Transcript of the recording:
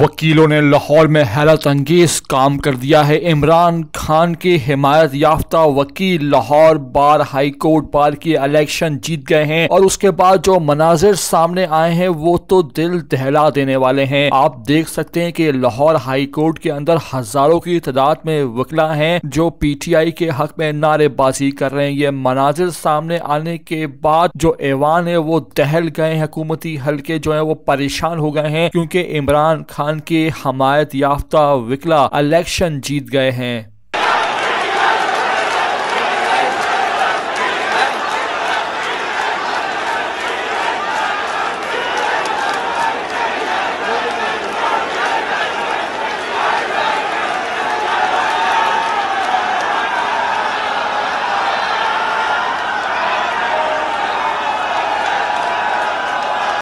वकीलों ने लाहौर में हैरत अंगेज काम कर दिया है इमरान खान के हिमायत याफ्ता वकील Lahore bar high court bar के इलेक्शन जीत गए हैं और उसके बाद जो मनाजिर सामने आए हैं वो तो दिल दहला देने वाले हैं आप देख सकते हैं कि लाहौर हाई कोर्ट के अंदर हजारों की तादाद में वकला हैं जो पी टी आई के हक में नारेबाजी कर रहे हैं ये मनाजिर सामने आने के बाद जो ऐवान है वो दहल गए हुकूमती हल्के जो है वो परेशान हो गए हैं क्योंकि इमरान खान खान के हमायत याफ्ता विकला इलेक्शन जीत गए हैं